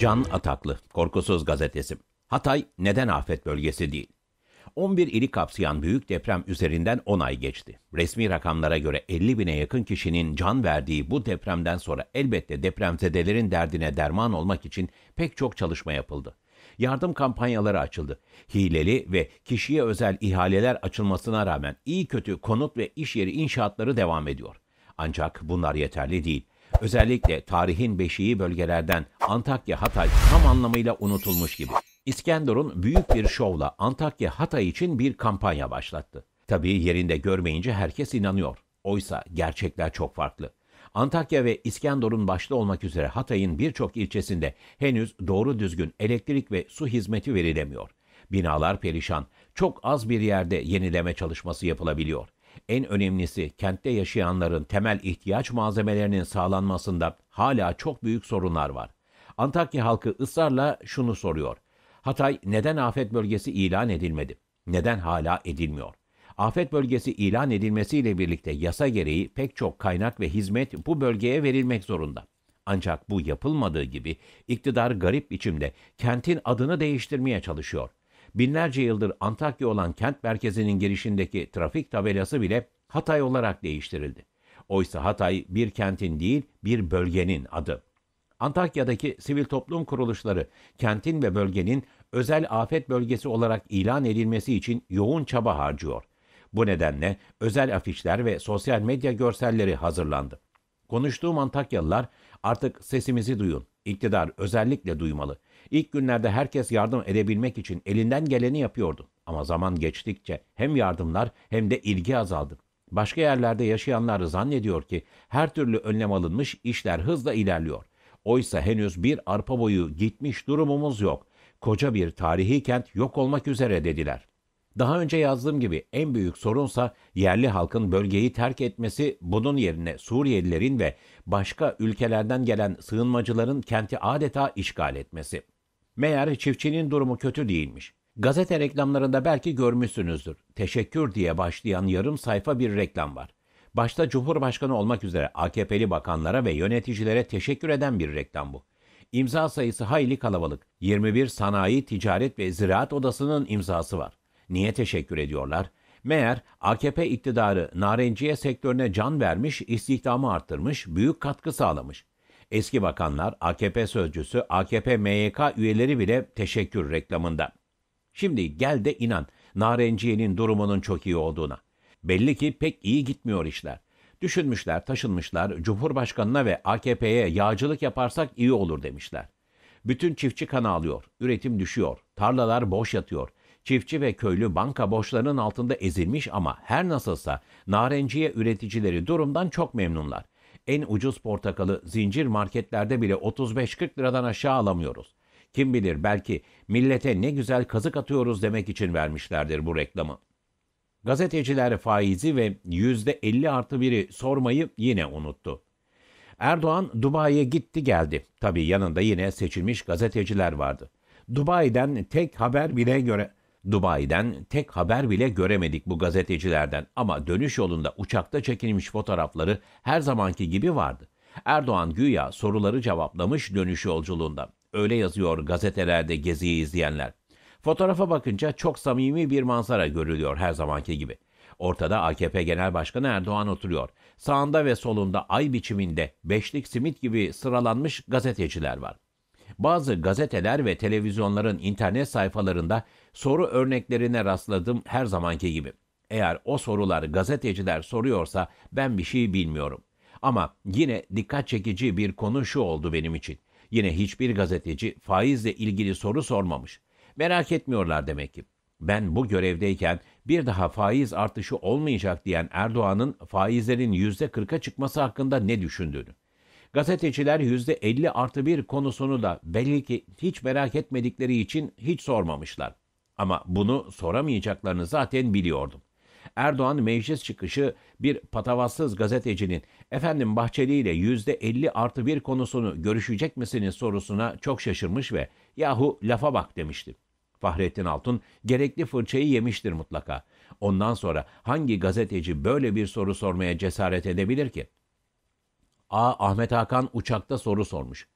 Can Ataklı, Korkusuz Gazetesi. Hatay neden afet bölgesi değil? 11 ili kapsayan büyük deprem üzerinden 10 ay geçti. Resmi rakamlara göre 50 bine yakın kişinin can verdiği bu depremden sonra elbette depremzedelerin derdine derman olmak için pek çok çalışma yapıldı. Yardım kampanyaları açıldı. Hileli ve kişiye özel ihaleler açılmasına rağmen iyi kötü konut ve iş yeri inşaatları devam ediyor. Ancak bunlar yeterli değil Özellikle tarihin beşiği bölgelerden Antakya Hatay tam anlamıyla unutulmuş gibi. İskenderun büyük bir şovla Antakya Hatay için bir kampanya başlattı. Tabii yerinde görmeyince herkes inanıyor. Oysa gerçekler çok farklı. Antakya ve İskenderun başta olmak üzere Hatay'ın birçok ilçesinde henüz doğru düzgün elektrik ve su hizmeti verilemiyor. Binalar perişan, çok az bir yerde yenileme çalışması yapılabiliyor. En önemlisi kentte yaşayanların temel ihtiyaç malzemelerinin sağlanmasında hala çok büyük sorunlar var. Antakya halkı ısrarla şunu soruyor. Hatay neden afet bölgesi ilan edilmedi? Neden hala edilmiyor? Afet bölgesi ilan edilmesiyle birlikte yasa gereği pek çok kaynak ve hizmet bu bölgeye verilmek zorunda. Ancak bu yapılmadığı gibi iktidar garip biçimde kentin adını değiştirmeye çalışıyor. Binlerce yıldır Antakya olan kent merkezinin girişindeki trafik tabelası bile Hatay olarak değiştirildi. Oysa Hatay bir kentin değil bir bölgenin adı. Antakya'daki sivil toplum kuruluşları kentin ve bölgenin özel afet bölgesi olarak ilan edilmesi için yoğun çaba harcıyor. Bu nedenle özel afişler ve sosyal medya görselleri hazırlandı. Konuştuğum Antakyalılar artık sesimizi duyun. İktidar özellikle duymalı. İlk günlerde herkes yardım edebilmek için elinden geleni yapıyordu. Ama zaman geçtikçe hem yardımlar hem de ilgi azaldı. Başka yerlerde yaşayanlar zannediyor ki her türlü önlem alınmış, işler hızla ilerliyor. Oysa henüz bir arpa boyu gitmiş durumumuz yok. Koca bir tarihi kent yok olmak üzere dediler.'' Daha önce yazdığım gibi en büyük sorunsa yerli halkın bölgeyi terk etmesi, bunun yerine Suriyelilerin ve başka ülkelerden gelen sığınmacıların kenti adeta işgal etmesi. Meğer çiftçinin durumu kötü değilmiş. Gazete reklamlarında belki görmüşsünüzdür. Teşekkür diye başlayan yarım sayfa bir reklam var. Başta Cumhurbaşkanı olmak üzere AKP'li bakanlara ve yöneticilere teşekkür eden bir reklam bu. İmza sayısı hayli kalabalık. 21 Sanayi, Ticaret ve Ziraat Odası'nın imzası var. Niye teşekkür ediyorlar? Meğer AKP iktidarı narenciye sektörüne can vermiş, istihdamı arttırmış, büyük katkı sağlamış. Eski bakanlar, AKP sözcüsü, AKP MYK üyeleri bile teşekkür reklamında. Şimdi gel de inan narenciyenin durumunun çok iyi olduğuna. Belli ki pek iyi gitmiyor işler. Düşünmüşler, taşınmışlar, Cumhurbaşkanına ve AKP'ye yağcılık yaparsak iyi olur demişler. Bütün çiftçi kan ağlıyor, üretim düşüyor, tarlalar boş yatıyor. Çiftçi ve köylü banka borçlarının altında ezilmiş ama her nasılsa narenciye üreticileri durumdan çok memnunlar. En ucuz portakalı zincir marketlerde bile 35-40 liradan aşağı alamıyoruz. Kim bilir belki millete ne güzel kazık atıyoruz demek için vermişlerdir bu reklamı. Gazeteciler faizi ve %50 artı biri sormayı yine unuttu. Erdoğan Dubai'ye gitti geldi. Tabii yanında yine seçilmiş gazeteciler vardı. Dubai'den tek haber bile göre Dubai'den tek haber bile göremedik bu gazetecilerden ama dönüş yolunda uçakta çekilmiş fotoğrafları her zamanki gibi vardı. Erdoğan güya soruları cevaplamış dönüş yolculuğunda. Öyle yazıyor gazetelerde geziyi izleyenler. Fotoğrafa bakınca çok samimi bir manzara görülüyor her zamanki gibi. Ortada AKP Genel Başkanı Erdoğan oturuyor. Sağında ve solunda ay biçiminde beşlik simit gibi sıralanmış gazeteciler var. Bazı gazeteler ve televizyonların internet sayfalarında soru örneklerine rastladım her zamanki gibi. Eğer o sorular gazeteciler soruyorsa ben bir şey bilmiyorum. Ama yine dikkat çekici bir konu şu oldu benim için. Yine hiçbir gazeteci faizle ilgili soru sormamış. Merak etmiyorlar demek ki. Ben bu görevdeyken bir daha faiz artışı olmayacak diyen Erdoğan'ın faizlerin %40'a çıkması hakkında ne düşündüğünü. Gazeteciler %50 artı 1 konusunu da belli ki hiç merak etmedikleri için hiç sormamışlar. Ama bunu soramayacaklarını zaten biliyordum. Erdoğan meclis çıkışı bir patavatsız gazetecinin efendim Bahçeli ile %50 artı 1 konusunu görüşecek misiniz sorusuna çok şaşırmış ve yahu lafa bak demişti. Fahrettin Altun gerekli fırçayı yemiştir mutlaka. Ondan sonra hangi gazeteci böyle bir soru sormaya cesaret edebilir ki? A. Ahmet Hakan uçakta soru sormuş.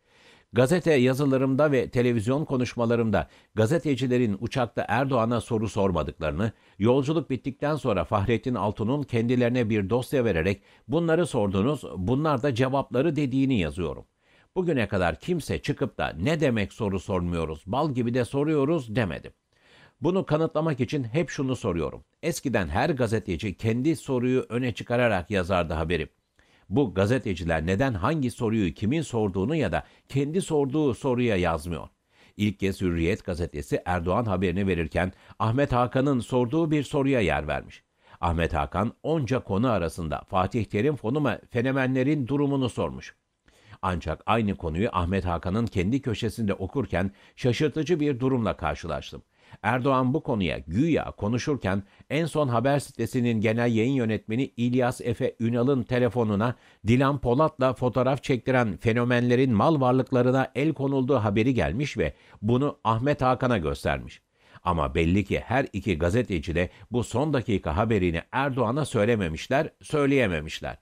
Gazete yazılarımda ve televizyon konuşmalarımda gazetecilerin uçakta Erdoğan'a soru sormadıklarını, yolculuk bittikten sonra Fahrettin Altun'un kendilerine bir dosya vererek bunları sordunuz, bunlar da cevapları dediğini yazıyorum. Bugüne kadar kimse çıkıp da ne demek soru sormuyoruz, bal gibi de soruyoruz demedi. Bunu kanıtlamak için hep şunu soruyorum. Eskiden her gazeteci kendi soruyu öne çıkararak yazardı haberi. Bu gazeteciler neden hangi soruyu kimin sorduğunu ya da kendi sorduğu soruya yazmıyor? İlk kez Hürriyet gazetesi Erdoğan haberini verirken Ahmet Hakan'ın sorduğu bir soruya yer vermiş. Ahmet Hakan onca konu arasında Fatih Terim fonu ve fenomenlerin durumunu sormuş. Ancak aynı konuyu Ahmet Hakan'ın kendi köşesinde okurken şaşırtıcı bir durumla karşılaştım. Erdoğan bu konuya güya konuşurken en son haber sitesinin genel yayın yönetmeni İlyas Efe Ünal'ın telefonuna Dilan Polat'la fotoğraf çektiren fenomenlerin mal varlıklarına el konulduğu haberi gelmiş ve bunu Ahmet Hakan'a göstermiş. Ama belli ki her iki gazeteci de bu son dakika haberini Erdoğan'a söylememişler, söyleyememişler.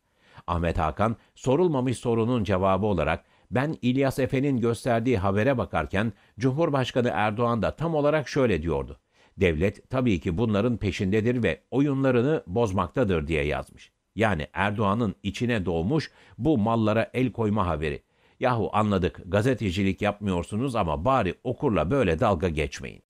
Ahmet Hakan sorulmamış sorunun cevabı olarak ben İlyas Efe'nin gösterdiği habere bakarken Cumhurbaşkanı Erdoğan da tam olarak şöyle diyordu. Devlet tabii ki bunların peşindedir ve oyunlarını bozmaktadır diye yazmış. Yani Erdoğan'ın içine doğmuş bu mallara el koyma haberi. Yahu anladık gazetecilik yapmıyorsunuz ama bari okurla böyle dalga geçmeyin.